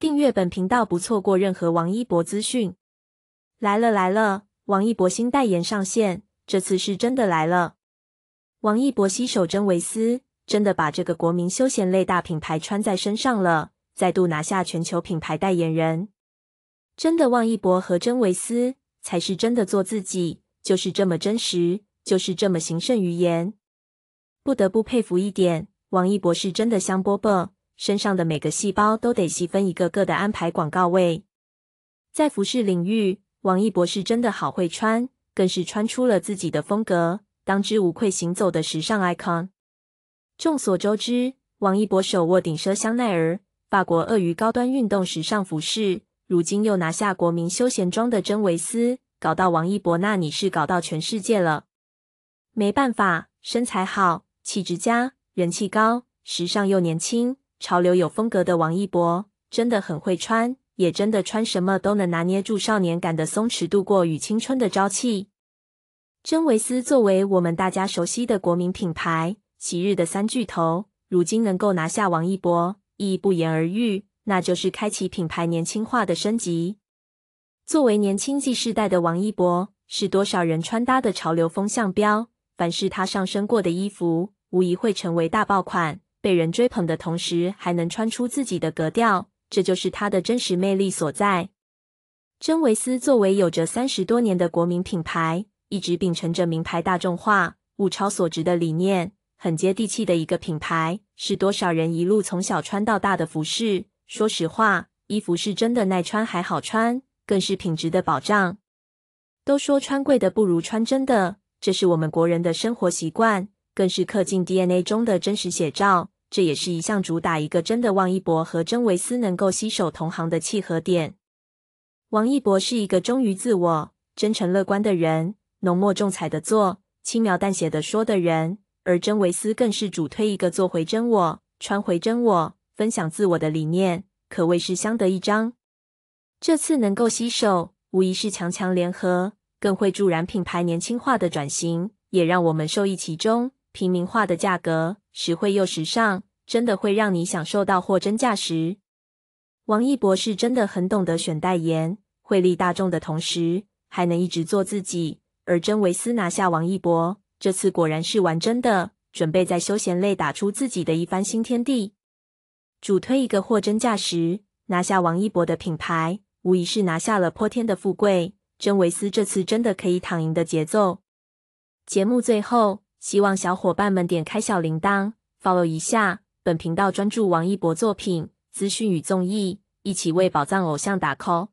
订阅本频道，不错过任何王一博资讯。来了来了，王一博新代言上线，这次是真的来了。王一博携手真维斯，真的把这个国民休闲类大品牌穿在身上了，再度拿下全球品牌代言人。真的，王一博和真维斯才是真的做自己，就是这么真实，就是这么行胜于言。不得不佩服一点，王一博是真的香饽饽。身上的每个细胞都得细分，一个个的安排广告位。在服饰领域，王一博是真的好会穿，更是穿出了自己的风格，当之无愧行走的时尚 icon。众所周知，王一博手握顶奢香奈儿、法国鳄鱼高端运动时尚服饰，如今又拿下国民休闲装的真维斯，搞到王一博那你是搞到全世界了。没办法，身材好，气质佳，人气高，时尚又年轻。潮流有风格的王一博真的很会穿，也真的穿什么都能拿捏住少年感的松弛度，过与青春的朝气。真维斯作为我们大家熟悉的国民品牌，昔日的三巨头，如今能够拿下王一博，亦不言而喻，那就是开启品牌年轻化的升级。作为年轻季世代的王一博，是多少人穿搭的潮流风向标，凡是他上身过的衣服，无疑会成为大爆款。被人追捧的同时，还能穿出自己的格调，这就是它的真实魅力所在。真维斯作为有着三十多年的国民品牌，一直秉承着名牌大众化、物超所值的理念，很接地气的一个品牌，是多少人一路从小穿到大的服饰。说实话，衣服是真的耐穿还好穿，更是品质的保障。都说穿贵的不如穿真的，这是我们国人的生活习惯。更是刻进 DNA 中的真实写照，这也是一项主打一个真的王一博和真维斯能够携手同行的契合点。王一博是一个忠于自我、真诚乐观的人，浓墨重彩的做，轻描淡写的说的人，而真维斯更是主推一个做回真我、穿回真我、分享自我的理念，可谓是相得益彰。这次能够携手，无疑是强强联合，更会助燃品牌年轻化的转型，也让我们受益其中。平民化的价格，实惠又时尚，真的会让你享受到货真价实。王一博是真的很懂得选代言，惠利大众的同时，还能一直做自己。而真维斯拿下王一博，这次果然是玩真的，准备在休闲类打出自己的一番新天地。主推一个货真价实，拿下王一博的品牌，无疑是拿下了泼天的富贵。真维斯这次真的可以躺赢的节奏。节目最后。希望小伙伴们点开小铃铛，follow 一下本频道，专注王一博作品资讯与综艺，一起为宝藏偶像打 call。